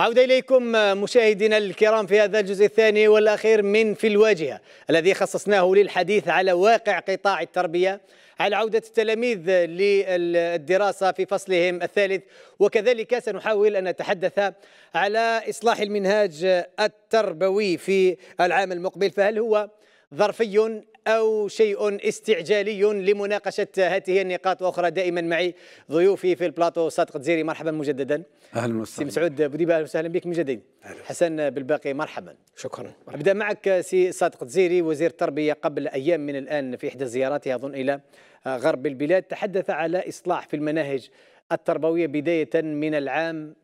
عودة إليكم مشاهدينا الكرام في هذا الجزء الثاني والأخير من في الواجهة الذي خصصناه للحديث على واقع قطاع التربية على عودة التلاميذ للدراسة في فصلهم الثالث وكذلك سنحاول أن نتحدث على إصلاح المنهاج التربوي في العام المقبل فهل هو ظرفي أو شيء استعجالي لمناقشة هذه النقاط وأخرى دائما معي ضيوفي في البلاطو صادق الجزيري مرحبا مجددا أهلا وسهلا سي مسعود بوديبة أهلا وسهلا بك مجددا حسن بالباقي مرحبا شكرا مرحبا. أبدأ معك سي صادق الجزيري وزير التربية قبل أيام من الآن في إحدى زياراتها أظن إلى غرب البلاد تحدث على إصلاح في المناهج التربوية بداية من العام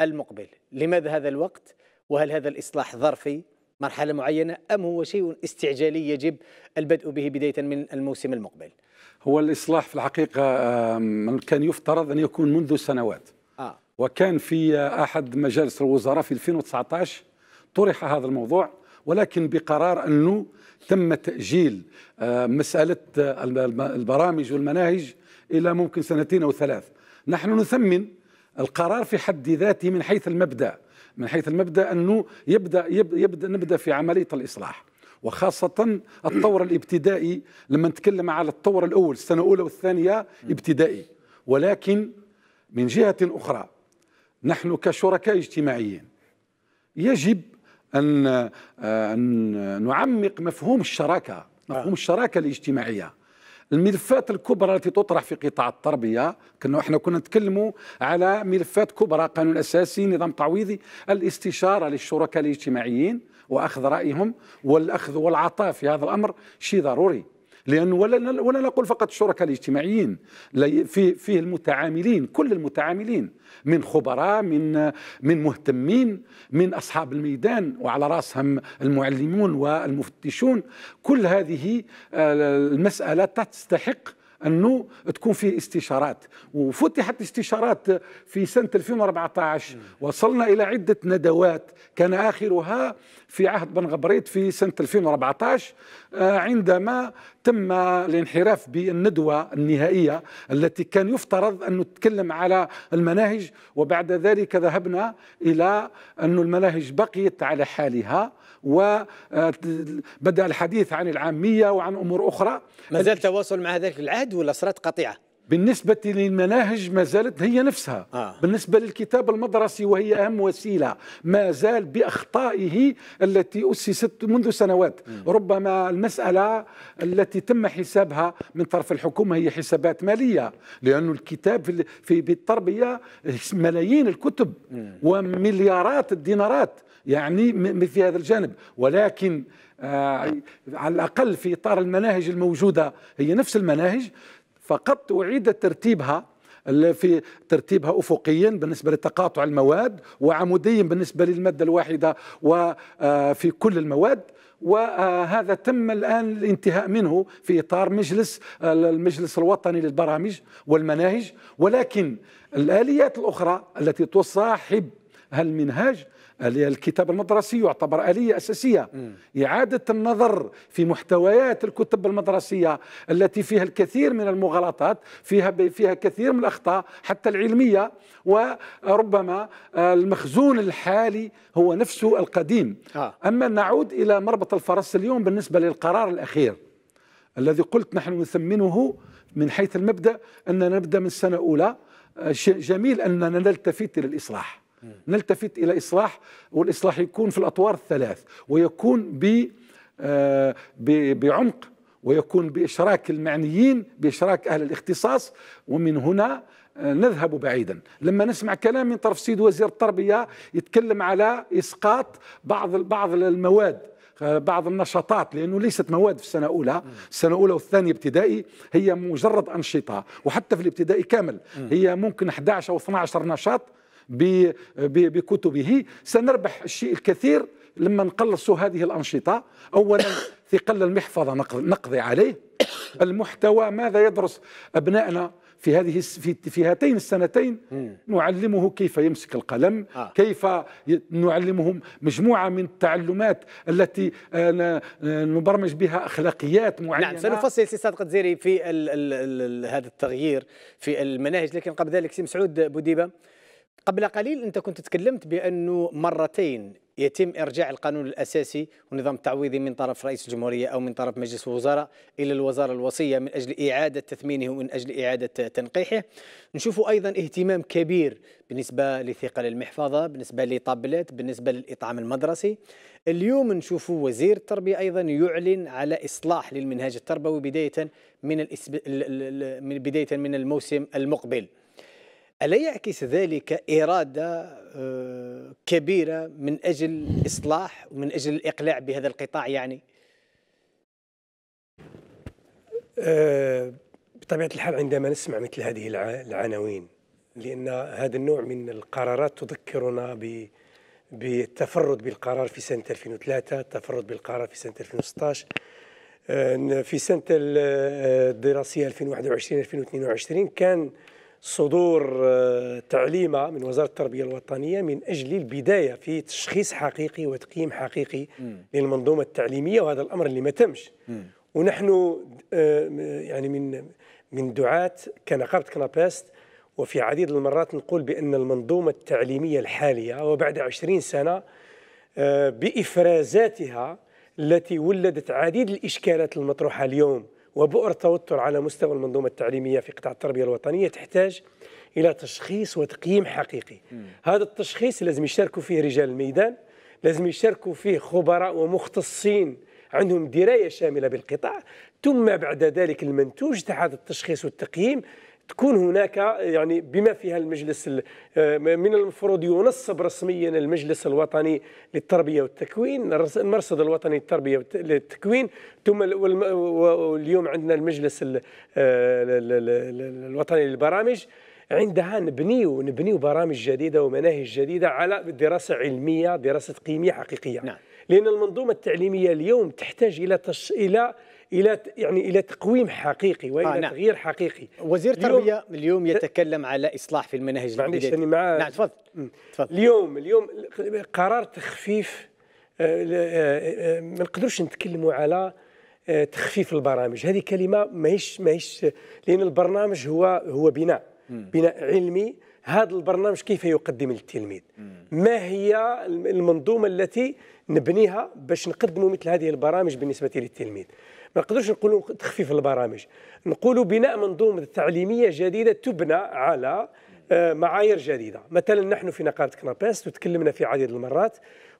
المقبل لماذا هذا الوقت وهل هذا الإصلاح ظرفي مرحلة معينة أم هو شيء استعجالي يجب البدء به بداية من الموسم المقبل هو الإصلاح في الحقيقة كان يفترض أن يكون منذ سنوات آه. وكان في أحد مجالس الوزراء في 2019 طرح هذا الموضوع ولكن بقرار أنه تم تأجيل آه، مسألة آه، البرامج والمناهج إلى ممكن سنتين أو ثلاث نحن نثمن القرار في حد ذاته من حيث المبدأ من حيث المبدا انه يبدا يبدا, نبدا في عمليه الاصلاح وخاصة الطور الابتدائي لما نتكلم على الطور الأول السنة الأولى والثانية ابتدائي ولكن من جهة أخرى نحن كشركاء اجتماعيين يجب أن, آه، أن نعمق مفهوم الشراكة مفهوم آه. الشراكة الاجتماعية الملفات الكبرى التي تطرح في قطاع التربيه كنا احنا كنا نتكلموا على ملفات كبرى قانون اساسي نظام تعويضي الاستشاره للشركاء الاجتماعيين واخذ رايهم والاخذ والعطاء في هذا الامر شيء ضروري لأنه ولا ولا نقول فقط الشركاء الاجتماعيين في فيه المتعاملين كل المتعاملين من خبراء من من مهتمين من أصحاب الميدان وعلى رأسهم المعلمون والمفتشون كل هذه آه، المسألة تستحق انه تكون فيه استشارات وفتحت استشارات في سنه 2014 وصلنا الى عده ندوات كان اخرها في عهد بن غبريت في سنه 2014 آه، عندما تم الانحراف بالندوه النهائيه التي كان يفترض ان نتكلم على المناهج وبعد ذلك ذهبنا الى ان المناهج بقيت على حالها وبدا آه، الحديث عن العاميه وعن امور اخرى ما زال التواصل مع ذلك العهد واحد ولا صارت قطيعه بالنسبة للمناهج ما زالت هي نفسها آه. بالنسبة للكتاب المدرسي وهي أهم وسيلة ما زال بأخطائه التي أسست منذ سنوات م. ربما المسألة التي تم حسابها من طرف الحكومة هي حسابات مالية لأن الكتاب في بالتربية ملايين الكتب م. ومليارات الدينارات يعني في هذا الجانب ولكن آه، على الأقل في إطار المناهج الموجودة هي نفس المناهج فقط أعيد ترتيبها في ترتيبها افقيا بالنسبه لتقاطع المواد وعموديا بالنسبه للماده الواحده وفي آه، كل المواد وهذا آه، تم الان الانتهاء منه في اطار مجلس المجلس الوطني للبرامج والمناهج ولكن الاليات الاخرى التي تصاحب هالمنهاج الكتاب المدرسي يعتبر آلية أساسية إعادة النظر في محتويات الكتب المدرسية التي فيها الكثير من المغالطات فيها فيها كثير من الأخطاء حتى العلمية وربما آه، المخزون الحالي هو نفسه القديم آه. أما نعود إلى مربط الفرس اليوم بالنسبة للقرار الأخير الذي قلت نحن نثمنه من حيث المبدأ أننا نبدأ من سنة أولى آه، جميل أننا نلتفت للإصلاح نلتفت الى اصلاح والاصلاح يكون في الاطوار الثلاث ويكون ب آه، بعمق ويكون باشراك المعنيين باشراك اهل الاختصاص ومن هنا آه، نذهب بعيدا لما نسمع كلام من طرف سيد وزير التربيه يتكلم على اسقاط بعض بعض المواد آه، بعض النشاطات لانه ليست مواد في السنه الاولى السنه الاولى والثانيه ابتدائي هي مجرد انشطه وحتى في الابتدائي كامل هي ممكن 11 او 12 نشاط بكتبه سنربح الشيء الكثير لما نقلص هذه الأنشطة أولا ثقل المحفظة نقضي عليه المحتوى ماذا يدرس أبنائنا في هذه في في هاتين السنتين نعلمه كيف يمسك القلم آه. كيف نعلمهم مجموعه من التعلمات التي آه، آه، نبرمج بها اخلاقيات نعم، معينه نعم سنفصل سي صادق الجزيري في هذا التغيير في المناهج لكن قبل ذلك سي مسعود بوديبه قبل قليل انت كنت تكلمت بانه مرتين يتم ارجاع القانون الاساسي والنظام التعويضي من طرف رئيس الجمهوريه او من طرف مجلس الوزراء الى الوزاره الوصيه من اجل اعاده تثمينه ومن اجل اعاده تنقيحه نشوف ايضا اهتمام كبير بالنسبه لثقل المحفظه بالنسبه لطابلات بالنسبه للاطعام المدرسي اليوم نشوف وزير التربيه ايضا يعلن على اصلاح للمنهاج التربوي بدايه من بدايه من الموسم المقبل ألا يعكس ذلك إرادة آه، كبيرة من أجل الإصلاح ومن أجل الإقلاع بهذا القطاع يعني؟ آه، بطبيعة الحال عندما نسمع مثل هذه العناوين لأن هذا النوع من القرارات تذكرنا ب بالتفرد بالقرار في سنة 2003 التفرد بالقرار في سنة 2016 آه، في سنة الدراسية 2021-2022 كان صدور آه، تعليمه من وزاره التربيه الوطنيه من اجل البدايه في تشخيص حقيقي وتقييم حقيقي م. للمنظومه التعليميه وهذا الامر اللي ما تمش آه، م. ونحن يعني من من دعاه كنقابه كناباست وفي عديد المرات نقول بان المنظومه التعليميه الحاليه وبعد 20 سنه آه، بافرازاتها التي ولدت عديد الاشكالات المطروحه اليوم وبؤر توتر على مستوى المنظومة التعليمية في قطاع التربية الوطنية تحتاج إلى تشخيص وتقييم حقيقي م. هذا التشخيص لازم يشاركوا فيه رجال الميدان لازم يشاركوا فيه خبراء ومختصين عندهم درايه شامله بالقطاع ثم بعد ذلك المنتوج تاع هذا التشخيص والتقييم تكون هناك يعني بما فيها المجلس آه، من المفروض ينصب رسميا المجلس الوطني للتربية والتكوين المرصد الوطني للتربية والتكوين ثم اليوم عندنا المجلس آه، الوطني للبرامج عندها نبنيو نبنيو برامج جديده ومناهج جديده على دراسه علميه دراسه قيميه حقيقيه نعم. لان المنظومه التعليميه اليوم تحتاج الى تش... الى الى يعني الى تقويم حقيقي والى آه نعم. تغيير حقيقي وزير التربيه اليوم يتكلم على اصلاح في المناهج معليش نعم تفضل تفضل اليوم اليوم قرار تخفيف آه، آه، آه، ما نقدروش نتكلموا على تخفيف البرامج هذه كلمه ماهيش ماهيش لان البرنامج هو هو بناء بناء علمي هذا البرنامج كيف يقدم للتلميذ ما هي المنظومه التي نبنيها باش نقدموا مثل هذه البرامج بالنسبه للتلميذ ما نقدرش نقولوا تخفيف البرامج نقولوا بناء منظومه تعليميه جديده تبنى على آه، معايير جديده مثلا نحن في نقابه كنابيس وتكلمنا في عديد المرات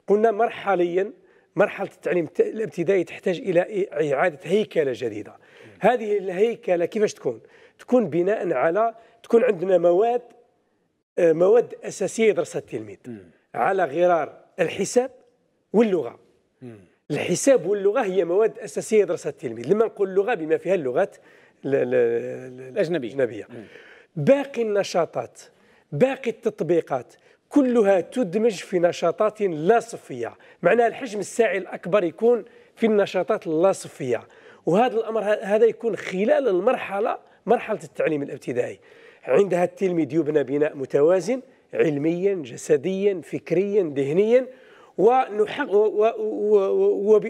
قلنا مرحليا مرحله التعليم الابتدائي تحتاج الى اعاده هيكله جديده هذه الهيكله كيفاش تكون تكون بناء على تكون عندنا مواد آه، مواد اساسيه يدرسها التلميذ على غرار الحساب واللغه الحساب واللغه هي مواد اساسيه لدراسه التلميذ لما نقول لغه بما فيها اللغات الاجنبيه الاجنبيه باقي النشاطات باقي التطبيقات كلها تدمج في نشاطات لا صفيه معناها الحجم الساعي الاكبر يكون في النشاطات اللا صفيه وهذا الامر هذا يكون خلال المرحله مرحله التعليم الابتدائي عندها التلميذ يبنى بناء متوازن علميا جسديا فكريا ذهنيا ونحق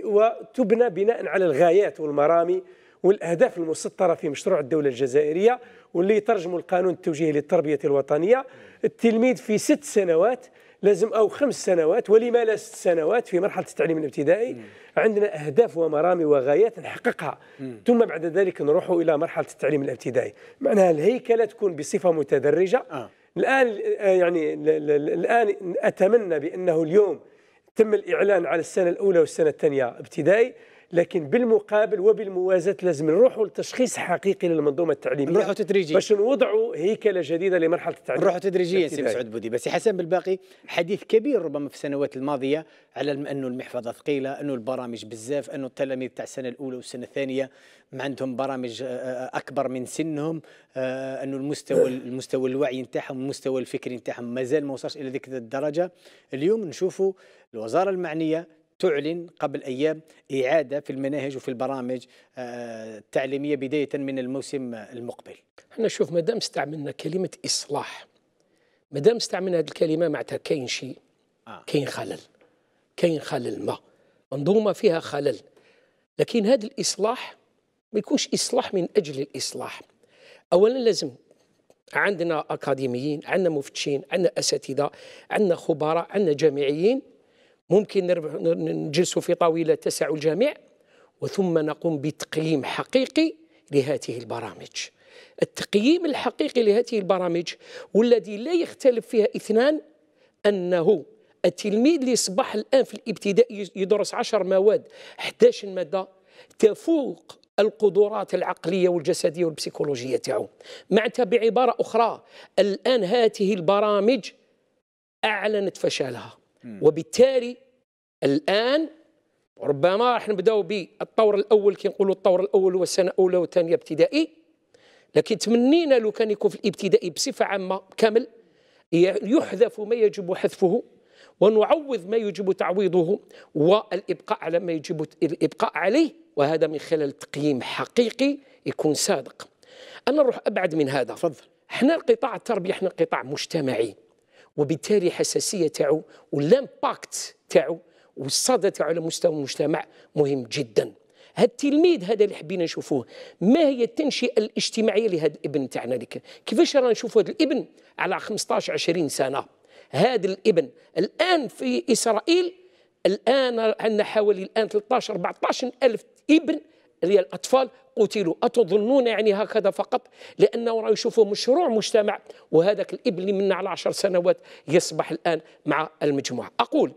وتبنى بناء على الغايات والمرامي والاهداف المسطره في مشروع الدوله الجزائريه واللي يترجم القانون التوجيهي للتربيه الوطنيه التلميذ في ست سنوات لازم او خمس سنوات ولما لا ست سنوات في مرحله التعليم الابتدائي مم. عندنا اهداف ومرامي وغايات نحققها مم. ثم بعد ذلك نروح الى مرحله التعليم الابتدائي معناها الهيكله تكون بصفه متدرجه آه. الان آه، يعني الان اتمنى بانه اليوم تم الإعلان على السنة الأولى والسنة الثانية ابتدائي لكن بالمقابل وبالموازاة لازم نروحوا لتشخيص حقيقي للمنظومة التعليمية نروحوا تدريجيا باش نوضعوا هيكلة جديدة لمرحلة التعليم نروحوا تدريجيا سي مسعود بودي بس حسن بالباقي حديث كبير ربما في السنوات الماضية على أنه المحفظة ثقيلة أنه البرامج بزاف أنه التلاميذ تاع السنة الأولى والسنة الثانية ما عندهم برامج آه، آه، أكبر من سنهم آه، أنه المستوى المستوى الوعي نتاعهم المستوى الفكري نتاعهم مازال ما وصلش إلى ذيك الدرجة اليوم نشوفوا الوزارة المعنية تعلن قبل أيام إعادة في المناهج وفي البرامج آه، التعليمية بداية من الموسم المقبل احنا شوف مادام استعملنا كلمة إصلاح مادام استعملنا هذه الكلمة معناتها كاين شيء آه. كاين خلل كاين خلل ما منظومة فيها خلل لكن هذا الإصلاح ما يكونش إصلاح من أجل الإصلاح أولا لازم عندنا أكاديميين عندنا مفتشين عندنا أساتذة عندنا خبراء عندنا جامعيين ممكن نجلسوا في طاولة تسع الجميع وثم نقوم بتقييم حقيقي لهذه البرامج التقييم الحقيقي لهذه البرامج والذي لا يختلف فيها اثنان أنه التلميذ اللي صبح الآن في الابتدائي يدرس 10 مواد 11 مادة تفوق القدرات العقلية والجسدية والبسيكولوجية تاعه معناتها بعبارة أخرى الآن هذه البرامج أعلنت فشلها وبالتالي الان ربما راح نبداو بالطور الاول كي نقولوا الطور الاول هو السنه الاولى والثانيه ابتدائي لكن تمنينا لو كان يكون في الابتدائي بصفه عامه كامل يحذف ما يجب حذفه ونعوض ما يجب تعويضه والابقاء على ما يجب الابقاء عليه وهذا من خلال تقييم حقيقي يكون صادق انا نروح ابعد من هذا تفضل احنا القطاع التربيه احنا قطاع مجتمعي وبالتالي حساسيه تاعو والامباكت تاعو والصدى تاعو على مستوى المجتمع مهم جدا هاد التلميذ هذا اللي حبينا نشوفوه ما هي التنشئه الاجتماعيه لهذا الابن تاعنا لك كيفاش رانا نشوفوا هذا الابن على 15 20 سنه هذا الابن الان في اسرائيل الان عندنا حوالي الان 13 14 الف ابن اللي الاطفال قتلوا أتظنون يعني هكذا فقط لأنه راه يشوفوا مشروع مجتمع وهذاك الإبن اللي منا على 10 سنوات يصبح الآن مع المجموعة أقول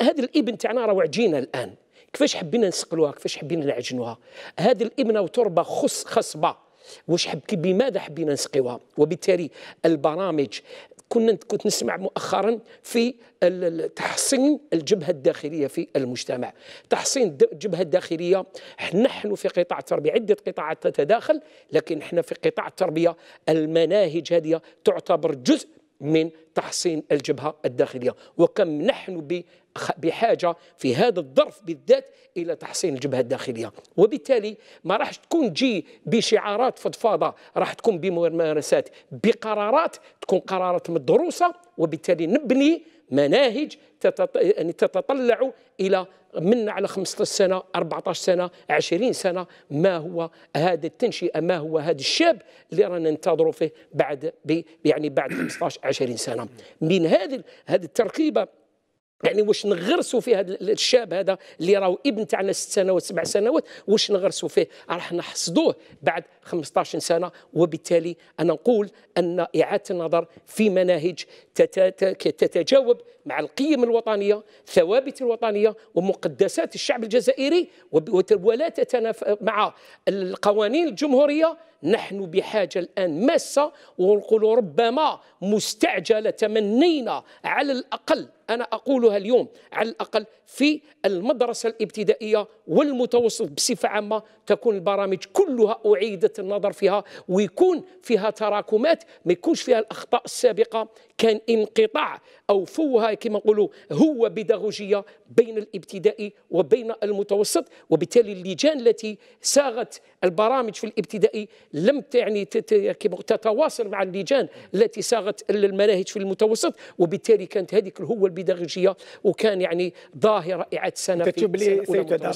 هذا الابن تاعنا راه وعجينا الان كيفاش حبينا نسقلوها كيفاش حبينا نعجنوها هذه الابنه وتربه خص خصبه واش حب بماذا حبينا نسقيوها وبالتالي البرامج كنا كنت نسمع مؤخرا في تحصين الجبهه الداخليه في المجتمع تحصين الجبهه الداخليه نحن في قطاع التربيه عده قطاعات تتداخل لكن احنا في قطاع التربيه المناهج هذه تعتبر جزء من تحصين الجبهة الداخلية وكم نحن بحاجة في هذا الظرف بالذات إلى تحصين الجبهة الداخلية وبالتالي ما راح تكون جي بشعارات فضفاضة راح تكون بممارسات بقرارات تكون قرارات مدروسة وبالتالي نبني مناهج يعني تتطلع الى من على 15 سنه 14 سنه 20 سنه ما هو هذا التنشئه ما هو هذا الشاب اللي رانا ننتظروا فيه بعد يعني بعد 15 20 سنه من هذه هذه التركيبه يعني واش نغرسوا في هذا الشاب هذا اللي راهو ابن تاعنا ست سنوات سبع سنوات واش نغرسوا فيه راح نحصدوه بعد 15 سنه وبالتالي انا نقول ان اعاده النظر في مناهج تتجاوب مع القيم الوطنيه ثوابت الوطنيه ومقدسات الشعب الجزائري ولا تتنافى مع القوانين الجمهوريه نحن بحاجة الآن ماسة ونقول ربما مستعجلة تمنينا على الأقل أنا أقولها اليوم على الأقل في المدرسة الابتدائية والمتوسط بصفة عامة تكون البرامج كلها أعيدت النظر فيها ويكون فيها تراكمات ما يكونش فيها الأخطاء السابقة كان انقطاع أو فوها كما نقولوا هو بيداغوجية بين الابتدائي وبين المتوسط وبالتالي اللجان التي ساغت البرامج في الابتدائي لم تعني تتواصل مع اللجان التي ساغت المناهج في المتوسط وبالتالي كانت هذه الهوه البيداغوجيه وكان يعني ظاهره اعاده سنه في تشوف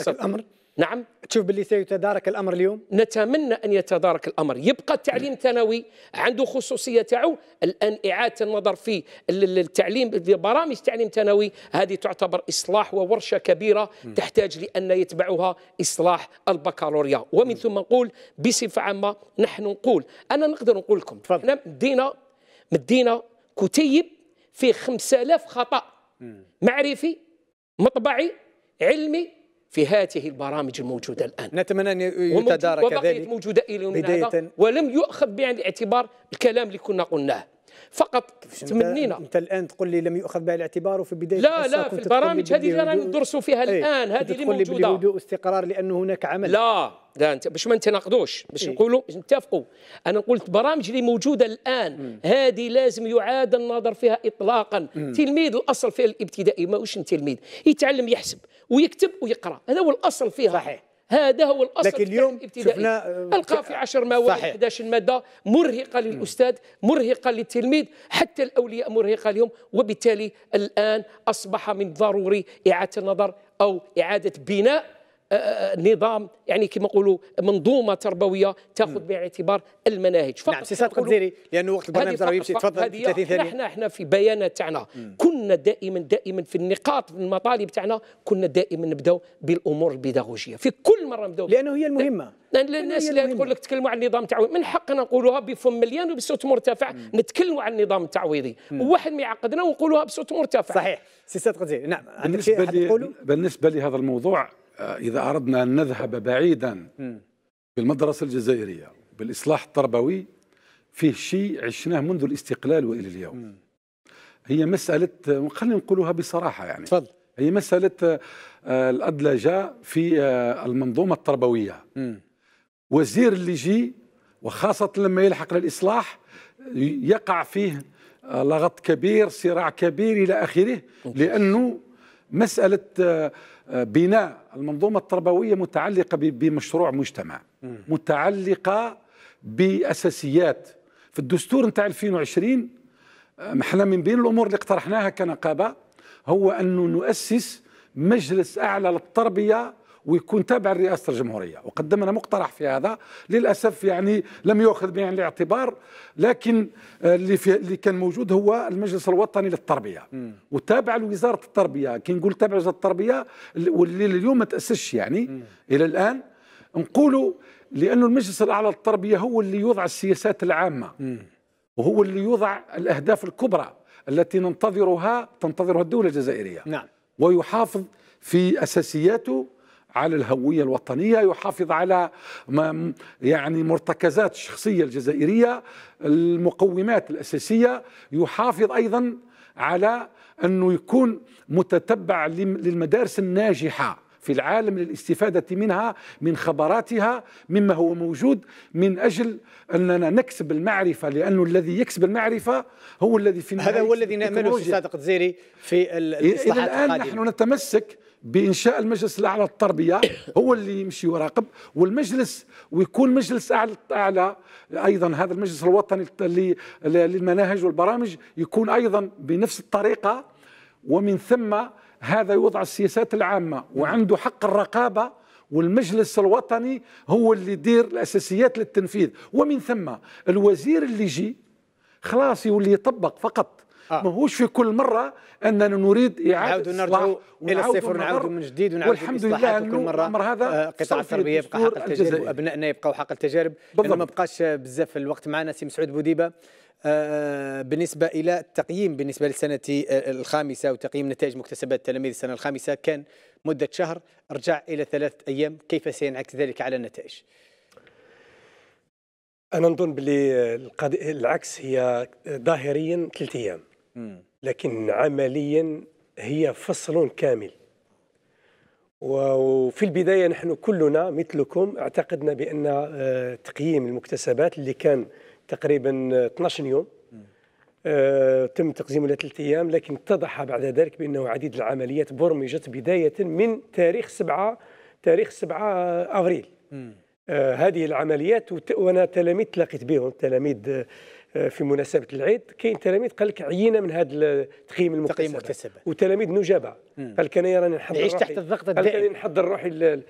الامر نعم تشوف باللي سيتدارك الامر اليوم نتمنى ان يتدارك الامر يبقى التعليم الثانوي نعم. عنده خصوصيه تاعو الان اعاده النظر في التعليم برامج التعليم الثانوي هذه تعتبر اصلاح وورشه كبيره تحتاج لان يتبعها اصلاح البكالوريا ومن ثم نقول بصفه عامه نحن نقول انا نقدر نقول لكم احنا مدينا مدينا كتيب فيه 5000 خطا معرفي مطبعي علمي في هذه البرامج الموجودة الآن نتمنى أن يتدارك ذلك وبقيت موجودة إلى ولم يؤخذ بعين الاعتبار الكلام اللي كنا قلناه فقط تمنينا انت الان تقول لي لم يؤخذ بها الاعتبار وفي بدايه لا لا في البرامج هذه اللي رانا ندرسوا فيها إيه، الان هذه اللي موجوده تقول لي بهدوء واستقرار لان هناك عمل لا لا انت باش ما نتناقضوش باش ايه نقولوا نتفقوا انا قلت برامج اللي موجوده الان هذه لازم يعاد النظر فيها اطلاقا مم. تلميذ الاصل فيها الابتدائي ماهوش تلميذ يتعلم يحسب ويكتب ويقرا هذا هو الاصل فيها صحيح هذا هو الاصل لكن اليوم شفنا آه، القى في 10 مواد 11 ماده مرهقه للاستاذ مرهقه للتلميذ حتى الاولياء مرهقه لهم وبالتالي الان اصبح من ضروري اعاده النظر او اعاده بناء نظام يعني كما نقولوا منظومه تربويه تاخذ بعين الاعتبار المناهج نعم، فقط نعم سي صادق القديري لانه وقت البرنامج راه يمشي تفضل 30 ثانيه احنا احنا في بيانات تاعنا كنا دائما دائما في النقاط في المطالب تاعنا كنا دائما نبداو بالامور البيداغوجيه في كل مره نبداو لانه هي المهمه الناس اللي تقول لك تكلموا عن النظام التعويضي من حقنا نقولوها بفم مليان وبصوت مرتفع نتكلموا عن النظام التعويضي وواحد ما يعقدنا ونقولوها بصوت مرتفع صحيح سي صادق نعم عندك شيء بالنسبه لهذا الموضوع آه، إذا أردنا أن نذهب بعيدا بالمدرسة الجزائرية بالإصلاح التربوي فيه شيء عشناه منذ الاستقلال وإلى اليوم هي مسألة آه، خلينا نقولها بصراحة يعني تفضل هي مسألة آه، الأدلجة في المنظومة التربوية وزير اللي جي وخاصة لما يلحق للإصلاح يقع فيه لغط كبير صراع كبير إلى آخره لأنه مسألة آه، بناء المنظومة التربوية متعلقة بمشروع مجتمع متعلقة بأساسيات في الدستور نتاع 2020 آه، احنا من بين الأمور اللي اقترحناها كنقابة هو أنه نؤسس مجلس أعلى للتربية ويكون تابع لرئاسة الجمهورية وقدمنا مقترح في هذا للأسف يعني لم يؤخذ بعين الاعتبار لكن آه، اللي, في اللي كان موجود هو المجلس الوطني للتربية م. وتابع لوزارة التربية كي نقول تابع لوزارة التربية واللي اليوم ما تأسسش يعني م. إلى الآن نقولوا لأنه المجلس الأعلى للتربية هو اللي يوضع السياسات العامة م. وهو اللي يوضع الأهداف الكبرى التي ننتظرها تنتظرها الدولة الجزائرية نعم ويحافظ في أساسياته على الهوية الوطنية يحافظ على يعني مرتكزات الشخصية الجزائرية المقومات الأساسية يحافظ أيضا على أنه يكون متتبع للمدارس الناجحة في العالم للاستفادة منها من خبراتها مما هو موجود من أجل أننا نكسب المعرفة لأنه الذي يكسب المعرفة هو الذي في هذا هو الذي نأمله صادق زيري في الإصلاحات الآن نحن نتمسك بانشاء المجلس الاعلى للتربيه هو اللي يمشي ويراقب والمجلس ويكون مجلس اعلى اعلى ايضا هذا المجلس الوطني للمناهج والبرامج يكون ايضا بنفس الطريقه ومن ثم هذا يوضع السياسات العامه وعنده حق الرقابه والمجلس الوطني هو اللي يدير الاساسيات للتنفيذ ومن ثم الوزير اللي يجي خلاص يولي يطبق فقط آه. ماهوش في كل مره اننا نريد اعاده نرجع الى الصفر ونعاودوا من جديد ونعاودوا والحمد لله كل مره هذا آه، قطاع التربيه يبقى حق التجارب وابنائنا يبقوا حق التجارب بالضبط ما بقاش بزاف الوقت معنا سي مسعود بوديبه آه، آه، بالنسبة إلى التقييم بالنسبة للسنة الخامسة وتقييم نتائج مكتسبات تلاميذ السنة الخامسة كان مدة شهر رجع إلى ثلاثة أيام كيف سينعكس ذلك على النتائج؟ أنا نظن باللي العكس هي ظاهريا ثلاث أيام لكن عمليا هي فصل كامل وفي البداية نحن كلنا مثلكم اعتقدنا بأن آه، تقييم المكتسبات اللي كان تقريبا 12 يوم آه، تم تقزيمه إلى أيام لكن اتضح بعد ذلك بأنه عديد العمليات برمجت بداية من تاريخ 7 تاريخ 7 آه، أفريل هذه العمليات وأنا تلاميذ تلاقيت بهم تلاميذ آه، في مناسبه العيد كاين تلاميذ قال لك عينا من هذا التقييم المكتسب وتلاميذ نجابه قال لك انايا راني نحضر روحي تحت الضغط الدائم قال لك نحضر روحي يعني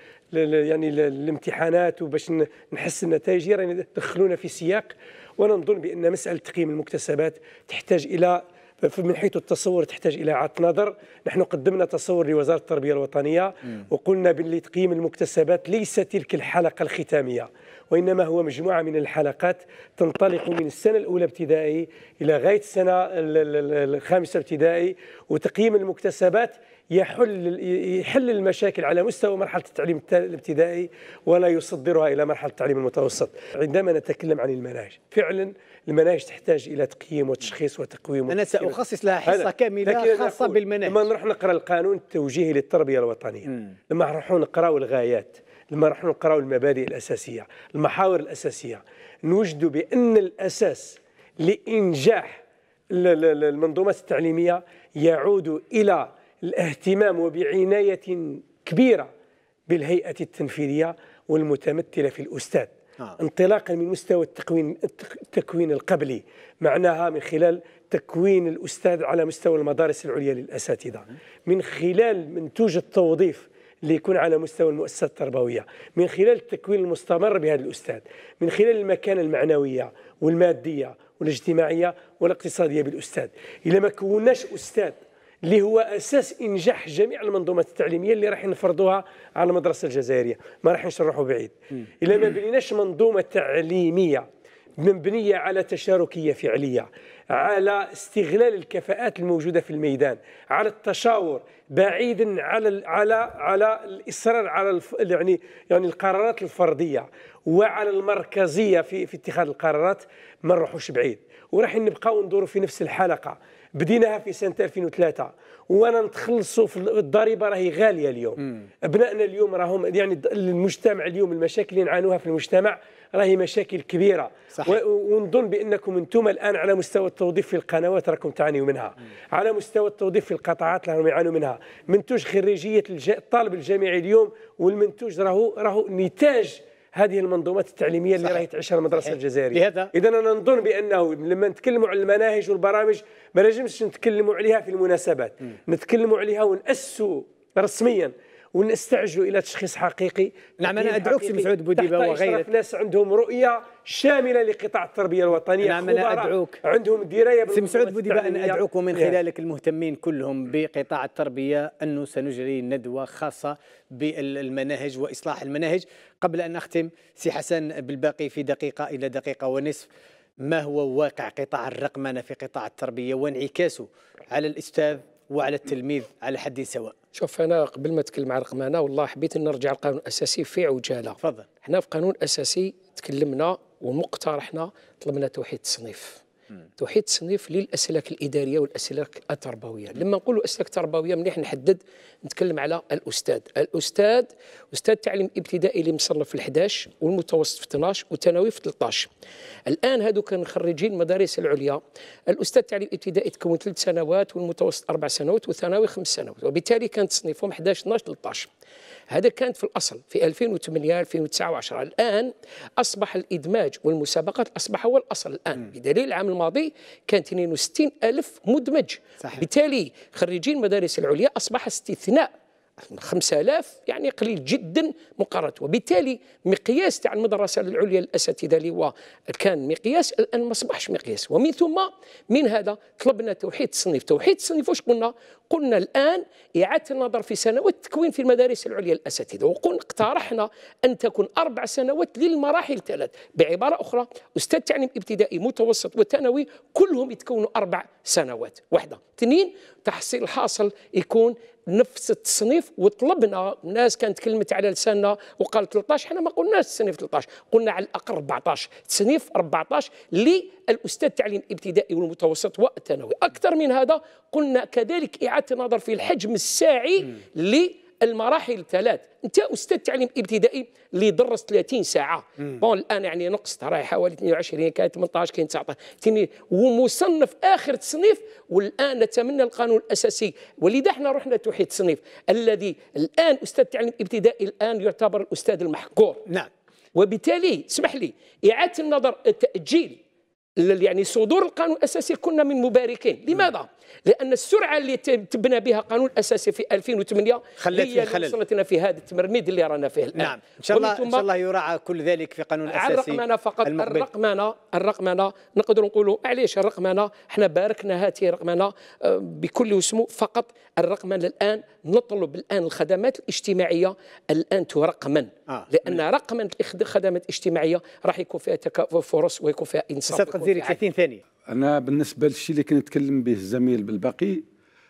للامتحانات الامتحانات وباش نحسن النتائج راني دخلونا في سياق وانا نظن بان مساله تقييم المكتسبات تحتاج الى من حيث التصور تحتاج الى اعاده نظر نحن قدمنا تصور لوزاره التربيه الوطنيه وقلنا باللي تقييم المكتسبات ليس تلك الحلقه الختاميه وانما هو مجموعه من الحلقات تنطلق من السنه الاولى ابتدائي الى غايه السنه الخامسه ابتدائي وتقييم المكتسبات يحل يحل المشاكل على مستوى مرحله التعليم الابتدائي ولا يصدرها الى مرحله التعليم المتوسط عندما نتكلم عن المناهج فعلا المناهج تحتاج الى تقييم وتشخيص وتقويم انا ساخصص لها حصه كامله خاصه بالمناهج لما نروح نقرا القانون التوجيهي للتربيه الوطنيه مم. لما نروحوا نقراوا الغايات لما نروحوا نقراوا المبادئ الاساسيه المحاور الاساسيه نوجدوا بان الاساس لانجاح المنظومات التعليميه يعود الى الاهتمام وبعنايه كبيره بالهيئه التنفيذيه والمتمثله في الاستاذ آه. انطلاقا من مستوى التكوين التكوين القبلي معناها من خلال تكوين الأستاذ على مستوى المدارس العليا للأساتذة من خلال منتوج التوظيف اللي يكون على مستوى المؤسسة التربوية من خلال التكوين المستمر بهذا الأستاذ من خلال المكانة المعنوية والمادية والاجتماعية والاقتصادية بالأستاذ إذا ما كوناش أستاذ اللي هو اساس انجاح جميع المنظومات التعليميه اللي راح نفرضوها على المدرسه الجزائريه ما راح نروحوا بعيد الا ما بنيناش منظومه تعليميه مبنيه على تشاركيه فعليه على استغلال الكفاءات الموجوده في الميدان على التشاور بعيدا على على على الاصرار على الف يعني يعني القرارات الفرديه وعلى المركزيه في في اتخاذ القرارات ما نروحوش بعيد وراح نبقاو ندوروا في نفس الحلقه بديناها في سنه 2003 وانا نتخلصوا في الضريبه راهي غاليه اليوم ابنائنا اليوم راهم يعني المجتمع اليوم المشاكل اللي نعانوها في المجتمع راهي مشاكل كبيره صحيح. ونظن بانكم انتم الان على مستوى التوظيف في القنوات راكم تعانيوا منها مم. على مستوى التوظيف في القطاعات راهم يعانوا منها منتوج خريجيه الطالب الجامعي اليوم والمنتوج راهو راهو نتاج هذه المنظومات التعليميه اللي راهي تعيشها المدرسه الجزائريه اذا انا نظن بانه لما نتكلموا على المناهج والبرامج ما نجمش نتكلموا عليها في المناسبات م. نتكلموا عليها وناسوا رسميا ونستعجلوا الى تشخيص حقيقي نعم انا ادعوك سي مسعود بوديبه وغيرك ناس عندهم رؤيه شامله لقطاع التربيه الوطنيه نعم انا ادعوك عندهم درايه سي مسعود بوديبه انا ادعوك ومن خلالك المهتمين كلهم بقطاع التربيه انه سنجري ندوه خاصه بالمناهج واصلاح المناهج قبل ان اختم سي حسن بالباقي في دقيقه الى دقيقه ونصف ما هو واقع قطاع الرقمنه في قطاع التربيه وانعكاسه على الاستاذ وعلى التلميذ على حد سواء شوف انا قبل ما تكلم على الرقم انا والله حبيت ان نرجع للقانون الاساسي في عجاله تفضل حنا في قانون اساسي تكلمنا ومقترحنا طلبنا توحيد التصنيف توحيد تصنيف للاسلاك الاداريه والاسلاك التربويه لما نقول اسلاك تربويه مليح نحدد نتكلم على الاستاذ الاستاذ استاذ تعليم ابتدائي اللي مصنف في 11 والمتوسط في 12 والثانوي في 13 الان هذو كان خريجين المدارس العليا الاستاذ تعليم ابتدائي تكون ثلاث سنوات والمتوسط اربع سنوات والثانوي خمس سنوات وبالتالي كان تصنيفهم 11 12 13 هذا كانت في الأصل في 2008 2009 و10 الآن أصبح الإدماج والمسابقات أصبح هو الأصل الآن م. بدليل العام الماضي كان 62 ألف مدمج صحيح. بالتالي خريجين المدارس العليا أصبح استثناء 5000 يعني قليل جدا مقارنة وبالتالي مقياس تاع المدرسة العليا الأساتذة اللي هو كان مقياس الآن ما أصبحش مقياس ومن ثم من هذا طلبنا توحيد التصنيف توحيد التصنيف واش قلنا قلنا الآن إعادة النظر في سنوات التكوين في المدارس العليا الأساتذة وقلنا اقترحنا أن تكون أربع سنوات للمراحل الثلاث بعبارة أخرى أستاذ تعليم ابتدائي متوسط وثانوي كلهم يتكونوا أربع سنوات واحدة اثنين تحصيل الحاصل يكون نفس التصنيف وطلبنا ناس كانت تكلمت على لساننا وقال 13 حنا ما قلناش تصنيف 13 قلنا على الاقل 14 تصنيف 14 للاستاذ التعليم الابتدائي والمتوسط والثانوي اكثر من هذا قلنا كذلك اعاده النظر في الحجم الساعي ل المراحل الثلاث انت استاذ تعليم ابتدائي اللي درس 30 ساعه بون الان يعني نقصت راهي حوالي 22 كاين 18 كاين 19 ومصنف اخر تصنيف والان نتمنى القانون الاساسي ولذا احنا رحنا توحيد التصنيف الذي الان استاذ تعليم ابتدائي الان يعتبر الاستاذ المحقور نعم وبالتالي اسمح لي اعاده النظر التاجيل يعني صدور القانون الاساسي كنا من مباركين لماذا لان السرعه اللي تبنى بها قانون اساسي في 2008 خلت هي وصلتنا في هذا التمرميد اللي رانا فيه الان نعم ان شاء الله ان شاء الله يراعى كل ذلك في قانون اساسي الرقمنه فقط المقبل. الرقمنه الرقمنه نقدروا نقولوا معليش الرقمنه احنا باركنا هذه الرقمنه آه، بكل وسمو فقط الرقمنه الان نطلب الان الخدمات الاجتماعيه الان ترقمن آه. لان رقمنه الخدمات الاجتماعيه راح يكون فيها تكافؤ فرص ويكون فيها انصاف زيري 30 ثانيه انا بالنسبه للشيء اللي كنتكلم به الزميل بالباقي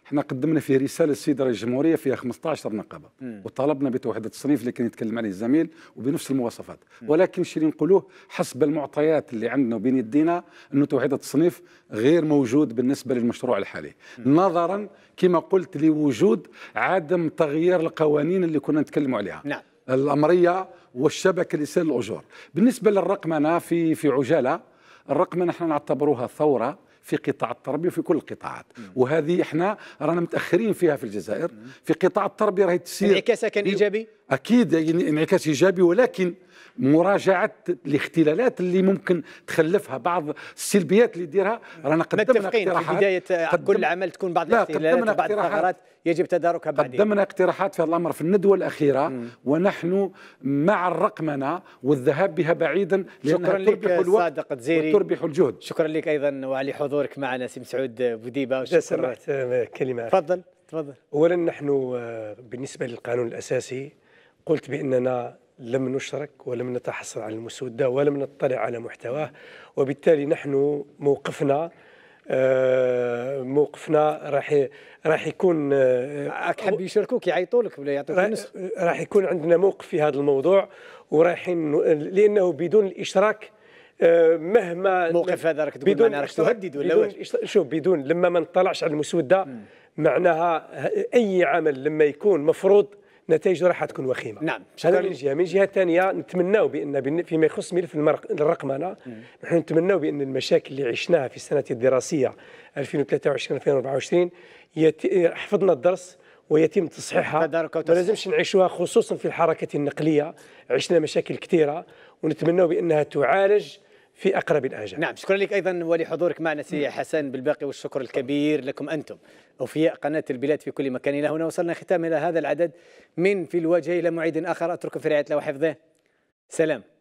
احنا قدمنا فيه رساله للسيد رئيس الجمهوريه فيها 15 نقابه وطالبنا بتوحيد التصنيف اللي كان يتكلم عليه الزميل وبنفس المواصفات مم. ولكن الشيء اللي نقولوه حسب المعطيات اللي عندنا وبين يدينا انه توحيد التصنيف غير موجود بالنسبه للمشروع الحالي مم. نظرا كما قلت لوجود عدم تغيير القوانين اللي كنا نتكلم عليها نعم. الامريه والشبكه لسان الاجور بالنسبه للرقمنه في في عجاله الرقمنه نحن نعتبروها ثوره في قطاع التربيه وفي كل القطاعات وهذه احنا رانا متاخرين فيها في الجزائر في قطاع التربيه راهي تسير انعكاسها كان ايجابي اكيد يعني انعكاس ايجابي ولكن مراجعه الاختلالات اللي ممكن تخلفها بعض السلبيات اللي ديرها رانا قدمنا اقتراحات في بدايه كل عمل تكون بعض الاختلالات بعض الثغرات يجب تداركها بعدين قدمنا اقتراحات في هذا الامر في الندوه الاخيره مم. ونحن مع الرقمنه والذهاب بها بعيدا شكرا لك صادق تزيري وتربح الجهد شكرا لك ايضا وعلى حضورك معنا سي مسعود بوديبه وشكرا آه، كلمه تفضل تفضل اولا نحن آه، بالنسبه للقانون الاساسي قلت بأننا لم نشرك ولم نتحصل على المسودة ولم نطلع على محتواه وبالتالي نحن موقفنا آه، موقفنا راح راح يكون آه، حاب يشاركوك يعيطوا لك ولا يعطوك راح يكون عندنا موقف في هذا الموضوع ورايحين لانه بدون الاشراك آه، مهما موقف هذا راك تقول بدون راك تهدد ولا شوف بدون لما ما نطلعش على المسوده معناها اي عمل لما يكون مفروض نتائج راح تكون وخيمه نعم هذا من جهه من جهه ثانيه نتمناو بان فيما يخص ملف الرقمنه نحن نتمناو بان المشاكل اللي عشناها في السنه الدراسيه 2023 2024 يت... حفظنا الدرس ويتم تصحيحها ما لازمش نعيشوها خصوصا في الحركه النقليه عشنا مشاكل كثيره ونتمناو بانها تعالج في أقرب الاجل. نعم شكرا لك أيضا ولحضورك معنا سي نعم. حسن بالباقي والشكر الكبير لكم أنتم وفي قناة البلاد في كل مكان إلى هنا وصلنا ختام إلى هذا العدد من في الوجه إلى معيد آخر أترك في رعاية الله وحفظه سلام